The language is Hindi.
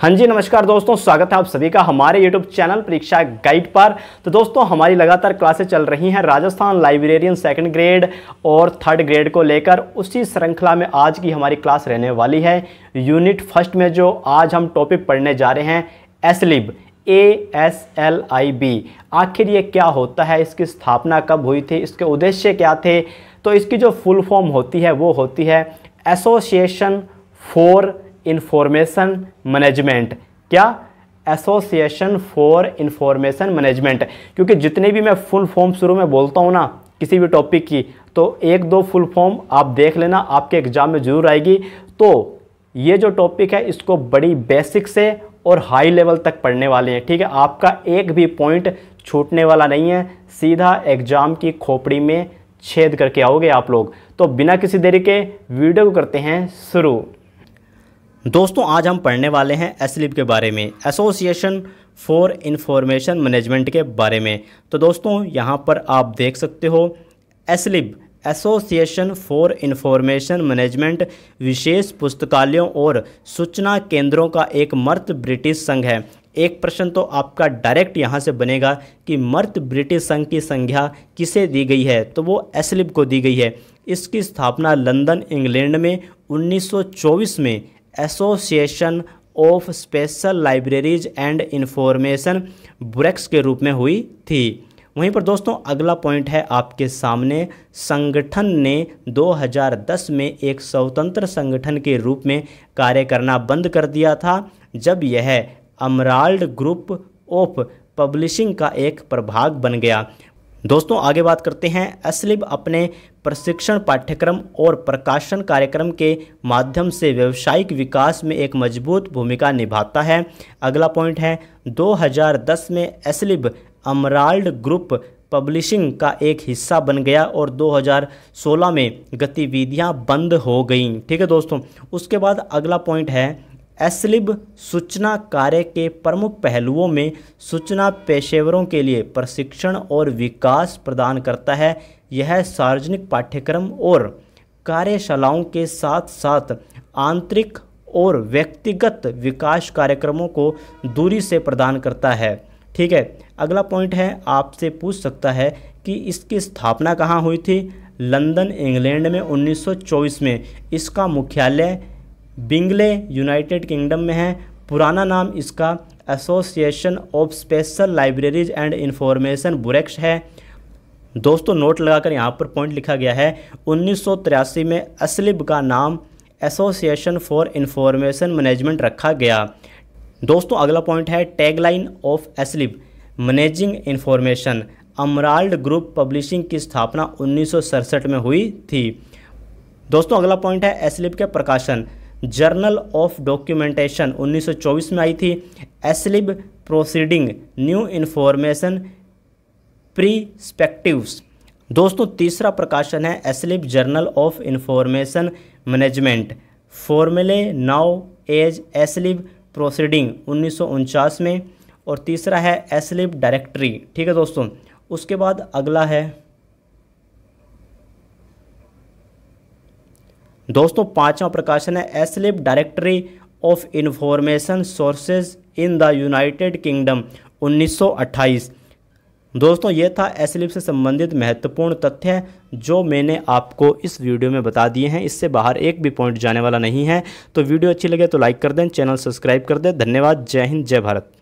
हाँ जी नमस्कार दोस्तों स्वागत है आप सभी का हमारे यूट्यूब चैनल परीक्षा गाइड पर तो दोस्तों हमारी लगातार क्लासें चल रही हैं राजस्थान लाइब्रेरियन सेकंड ग्रेड और थर्ड ग्रेड को लेकर उसी श्रृंखला में आज की हमारी क्लास रहने वाली है यूनिट फर्स्ट में जो आज हम टॉपिक पढ़ने जा रहे हैं Aslib A S L I B आखिर ये क्या होता है इसकी स्थापना कब हुई थी इसके उद्देश्य क्या थे तो इसकी जो फुल फॉर्म होती है वो होती है एसोसिएशन फॉर इंफॉर्मेशन मैनेजमेंट क्या एसोसिएशन फॉर इंफॉर्मेशन मैनेजमेंट क्योंकि जितने भी मैं फुल फॉर्म शुरू में बोलता हूँ ना किसी भी टॉपिक की तो एक दो फुल फॉर्म आप देख लेना आपके एग्ज़ाम में ज़रूर आएगी तो ये जो टॉपिक है इसको बड़ी बेसिक से और हाई लेवल तक पढ़ने वाले हैं ठीक है आपका एक भी पॉइंट छूटने वाला नहीं है सीधा एग्ज़ाम की खोपड़ी में छेद करके आओगे आप लोग तो बिना किसी देरी के वीडियो को करते हैं शुरू दोस्तों आज हम पढ़ने वाले हैं एसलिप के बारे में एसोसिएशन फॉर इंफॉर्मेशन मैनेजमेंट के बारे में तो दोस्तों यहाँ पर आप देख सकते हो Aslib association for information management विशेष पुस्तकालयों और सूचना केंद्रों का एक मर्त ब्रिटिश संघ है एक प्रश्न तो आपका डायरेक्ट यहाँ से बनेगा कि मर्त ब्रिटिश संघ की संख्या किसे दी गई है तो वो एसलिप को दी गई है इसकी स्थापना लंदन इंग्लैंड में 1924 में association of special libraries and information bureaux के रूप में हुई थी वहीं पर दोस्तों अगला पॉइंट है आपके सामने संगठन ने 2010 में एक स्वतंत्र संगठन के रूप में कार्य करना बंद कर दिया था जब यह अमराल्ड ग्रुप ऑफ पब्लिशिंग का एक प्रभाग बन गया दोस्तों आगे बात करते हैं असलिब अपने प्रशिक्षण पाठ्यक्रम और प्रकाशन कार्यक्रम के माध्यम से व्यवसायिक विकास में एक मजबूत भूमिका निभाता है अगला पॉइंट है 2010 में एसलिब अमराल्ड ग्रुप पब्लिशिंग का एक हिस्सा बन गया और 2016 में गतिविधियां बंद हो गईं ठीक है दोस्तों उसके बाद अगला पॉइंट है एसलिब सूचना कार्य के प्रमुख पहलुओं में सूचना पेशेवरों के लिए प्रशिक्षण और विकास प्रदान करता है यह सार्वजनिक पाठ्यक्रम और कार्यशालाओं के साथ साथ आंतरिक और व्यक्तिगत विकास कार्यक्रमों को दूरी से प्रदान करता है ठीक है अगला पॉइंट है आपसे पूछ सकता है कि इसकी स्थापना कहाँ हुई थी लंदन इंग्लैंड में 1924 में इसका मुख्यालय बिंगले यूनाइटेड किंगडम में है पुराना नाम इसका association of special libraries and information bureaux है दोस्तों नोट लगाकर यहाँ पर पॉइंट लिखा गया है उन्नीस में असलिब का नाम एसोसिएशन फॉर इंफॉर्मेशन मैनेजमेंट रखा गया दोस्तों अगला पॉइंट है tagline of Aslib managing information Emerald group publishing की स्थापना उन्नीस में हुई थी दोस्तों अगला पॉइंट है एसलिब के प्रकाशन जर्नल ऑफ डॉक्यूमेंटेशन 1924 में आई थी Aslib proceeding new information perspectives दोस्तों तीसरा प्रकाशन है Aslib journal of information management formerly now as Aslib proceeding उन्नीस में और तीसरा है एसलिब डायरेक्टरी ठीक है दोस्तों उसके बाद अगला है दोस्तों पांचवा प्रकाशन है Aslib directory of information sources in the United Kingdom 1928 दोस्तों ये था एसलिप से संबंधित महत्वपूर्ण तथ्य जो मैंने आपको इस वीडियो में बता दिए हैं इससे बाहर एक भी पॉइंट जाने वाला नहीं है तो वीडियो अच्छी लगे तो लाइक कर दें चैनल सब्सक्राइब कर दें धन्यवाद जय हिंद जय भारत